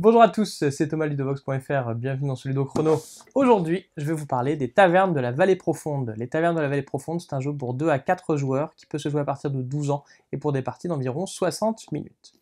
Bonjour à tous, c'est Thomas Ludovox.fr, bienvenue dans ce Ludo Chrono. Aujourd'hui, je vais vous parler des tavernes de la vallée profonde. Les tavernes de la vallée profonde, c'est un jeu pour 2 à 4 joueurs qui peut se jouer à partir de 12 ans et pour des parties d'environ 60 minutes.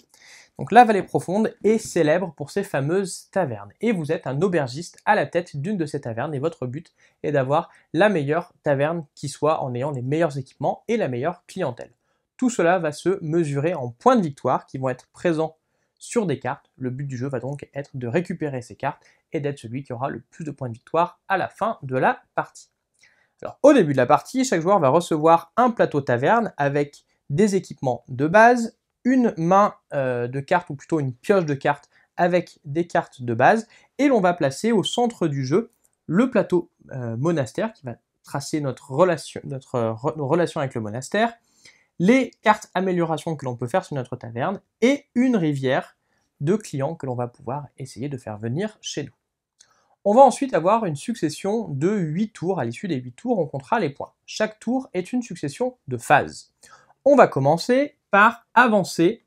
Donc la vallée profonde est célèbre pour ses fameuses tavernes et vous êtes un aubergiste à la tête d'une de ces tavernes et votre but est d'avoir la meilleure taverne qui soit en ayant les meilleurs équipements et la meilleure clientèle. Tout cela va se mesurer en points de victoire qui vont être présents sur des cartes. Le but du jeu va donc être de récupérer ces cartes et d'être celui qui aura le plus de points de victoire à la fin de la partie. Alors, au début de la partie, chaque joueur va recevoir un plateau taverne avec des équipements de base, une main euh, de cartes ou plutôt une pioche de cartes avec des cartes de base et l'on va placer au centre du jeu le plateau euh, monastère qui va tracer notre relation, euh, avec le monastère, les cartes améliorations que l'on peut faire sur notre taverne et une rivière de clients que l'on va pouvoir essayer de faire venir chez nous. On va ensuite avoir une succession de 8 tours. À l'issue des 8 tours, on comptera les points. Chaque tour est une succession de phases. On va commencer par avancer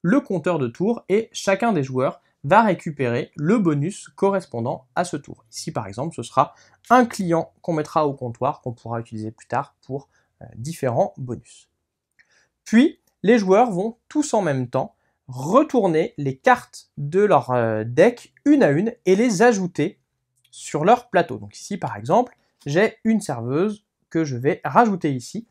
le compteur de tours et chacun des joueurs va récupérer le bonus correspondant à ce tour. Ici, par exemple, ce sera un client qu'on mettra au comptoir qu'on pourra utiliser plus tard pour euh, différents bonus. Puis, les joueurs vont tous en même temps retourner les cartes de leur euh, deck une à une et les ajouter sur leur plateau. Donc ici, par exemple, j'ai une serveuse que je vais rajouter ici.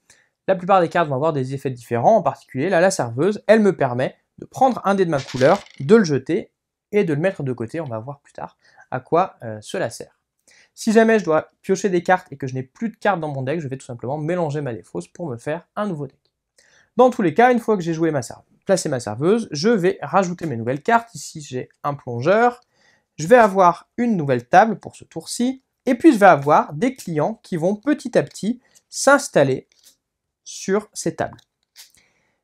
La plupart des cartes vont avoir des effets différents, en particulier là, la serveuse, elle me permet de prendre un dé de ma couleur, de le jeter et de le mettre de côté. On va voir plus tard à quoi euh, cela sert. Si jamais je dois piocher des cartes et que je n'ai plus de cartes dans mon deck, je vais tout simplement mélanger ma défausse pour me faire un nouveau deck. Dans tous les cas, une fois que j'ai joué ma placé ma serveuse, je vais rajouter mes nouvelles cartes. Ici, j'ai un plongeur. Je vais avoir une nouvelle table pour ce tour-ci. Et puis, je vais avoir des clients qui vont petit à petit s'installer sur ces tables.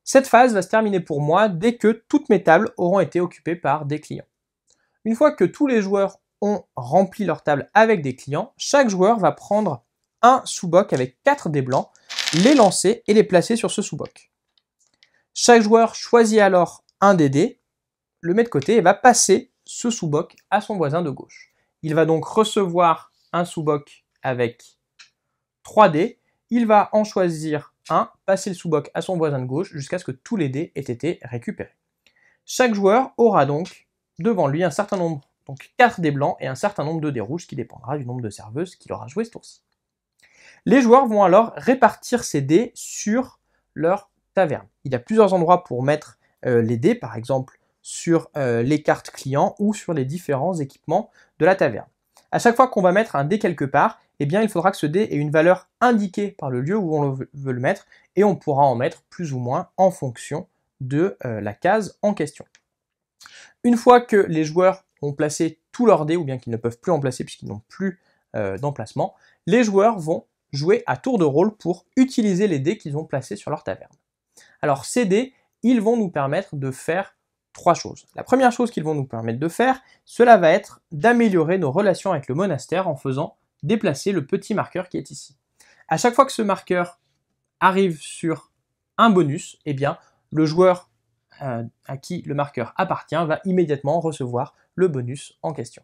Cette phase va se terminer pour moi dès que toutes mes tables auront été occupées par des clients. Une fois que tous les joueurs ont rempli leur table avec des clients, chaque joueur va prendre un sous-boc avec 4 dés blancs, les lancer et les placer sur ce sous-boc. Chaque joueur choisit alors un des dés, le met de côté et va passer ce sous-boc à son voisin de gauche. Il va donc recevoir un sous-boc avec 3 dés. Il va en choisir un, passer le sous-boc à son voisin de gauche jusqu'à ce que tous les dés aient été récupérés. Chaque joueur aura donc devant lui un certain nombre, donc 4 dés blancs et un certain nombre de dés rouges qui dépendra du nombre de serveuses qu'il aura joué ce tour-ci. Les joueurs vont alors répartir ces dés sur leur il y a plusieurs endroits pour mettre euh, les dés, par exemple sur euh, les cartes clients ou sur les différents équipements de la taverne. À chaque fois qu'on va mettre un dé quelque part, eh bien, il faudra que ce dé ait une valeur indiquée par le lieu où on veut le mettre et on pourra en mettre plus ou moins en fonction de euh, la case en question. Une fois que les joueurs ont placé tous leurs dés ou bien qu'ils ne peuvent plus en placer puisqu'ils n'ont plus d'emplacement, les joueurs vont jouer à tour de rôle pour utiliser les dés qu'ils ont placés sur leur taverne. Alors ces dés, ils vont nous permettre de faire trois choses. La première chose qu'ils vont nous permettre de faire, cela va être d'améliorer nos relations avec le monastère en faisant déplacer le petit marqueur qui est ici. À chaque fois que ce marqueur arrive sur un bonus, eh bien, le joueur euh, à qui le marqueur appartient va immédiatement recevoir le bonus en question.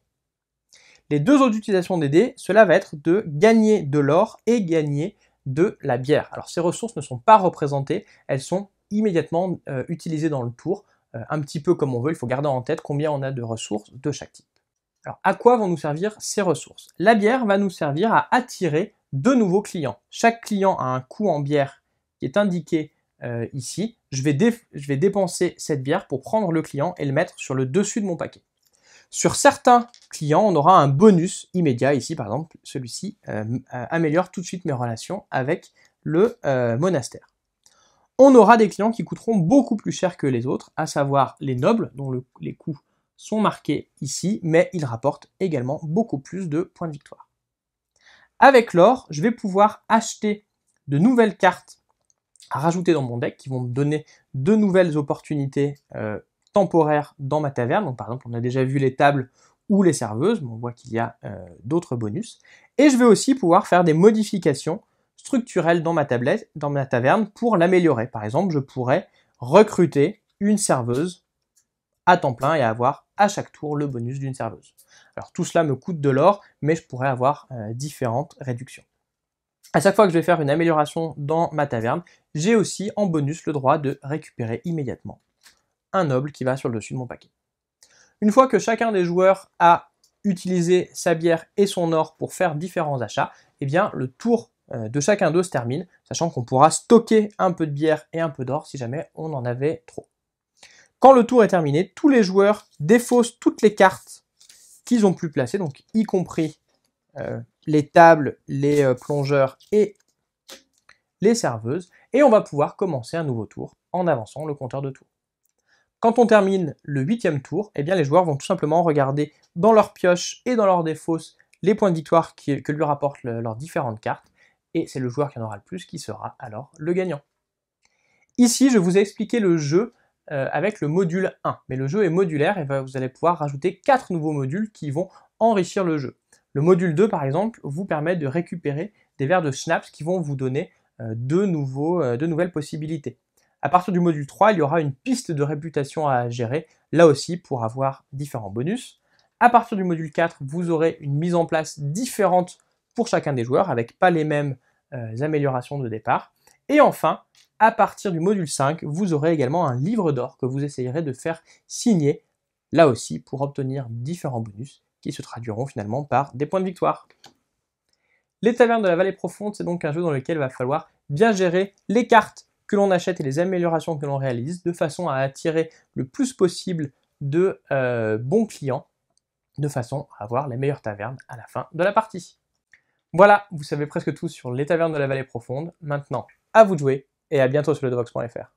Les deux autres utilisations des dés, cela va être de gagner de l'or et gagner de la bière. Alors ces ressources ne sont pas représentées, elles sont immédiatement euh, utilisées dans le tour, euh, un petit peu comme on veut, il faut garder en tête combien on a de ressources de chaque type. Alors à quoi vont nous servir ces ressources La bière va nous servir à attirer de nouveaux clients. Chaque client a un coût en bière qui est indiqué euh, ici. Je vais, je vais dépenser cette bière pour prendre le client et le mettre sur le dessus de mon paquet. Sur certains on aura un bonus immédiat. Ici, par exemple, celui-ci euh, euh, améliore tout de suite mes relations avec le euh, monastère on aura des clients qui coûteront beaucoup plus cher que les autres, à savoir les nobles, dont les coûts sont marqués ici, mais ils rapportent également beaucoup plus de points de victoire. Avec l'or, je vais pouvoir acheter de nouvelles cartes à rajouter dans mon deck qui vont me donner de nouvelles opportunités temporaires dans ma taverne. Donc par exemple, on a déjà vu les tables ou les serveuses, on voit qu'il y a euh, d'autres bonus. Et je vais aussi pouvoir faire des modifications structurelles dans ma tablette, dans ma taverne, pour l'améliorer. Par exemple, je pourrais recruter une serveuse à temps plein et avoir à chaque tour le bonus d'une serveuse. Alors tout cela me coûte de l'or, mais je pourrais avoir euh, différentes réductions. À chaque fois que je vais faire une amélioration dans ma taverne, j'ai aussi en bonus le droit de récupérer immédiatement un noble qui va sur le dessus de mon paquet. Une fois que chacun des joueurs a utilisé sa bière et son or pour faire différents achats, eh bien le tour euh, de chacun d'eux se termine, sachant qu'on pourra stocker un peu de bière et un peu d'or si jamais on en avait trop. Quand le tour est terminé, tous les joueurs défaussent toutes les cartes qu'ils ont pu placer, donc y compris euh, les tables, les euh, plongeurs et les serveuses, et on va pouvoir commencer un nouveau tour en avançant le compteur de tours. Quand on termine le huitième tour, eh bien les joueurs vont tout simplement regarder dans leur pioche et dans leur défausse les points de victoire que lui rapportent leurs différentes cartes, et c'est le joueur qui en aura le plus qui sera alors le gagnant. Ici, je vous ai expliqué le jeu euh, avec le module 1, mais le jeu est modulaire et vous allez pouvoir rajouter 4 nouveaux modules qui vont enrichir le jeu. Le module 2, par exemple, vous permet de récupérer des verres de snaps qui vont vous donner euh, de euh, nouvelles possibilités. À partir du module 3, il y aura une piste de réputation à gérer, là aussi pour avoir différents bonus. À partir du module 4, vous aurez une mise en place différente pour chacun des joueurs, avec pas les mêmes euh, améliorations de départ. Et enfin, à partir du module 5, vous aurez également un livre d'or que vous essayerez de faire signer, là aussi pour obtenir différents bonus qui se traduiront finalement par des points de victoire. Les Tavernes de la Vallée Profonde, c'est donc un jeu dans lequel il va falloir bien gérer les cartes que l'on achète et les améliorations que l'on réalise de façon à attirer le plus possible de euh, bons clients de façon à avoir les meilleures tavernes à la fin de la partie. Voilà, vous savez presque tout sur les tavernes de la vallée profonde. Maintenant, à vous de jouer et à bientôt sur drox.fr.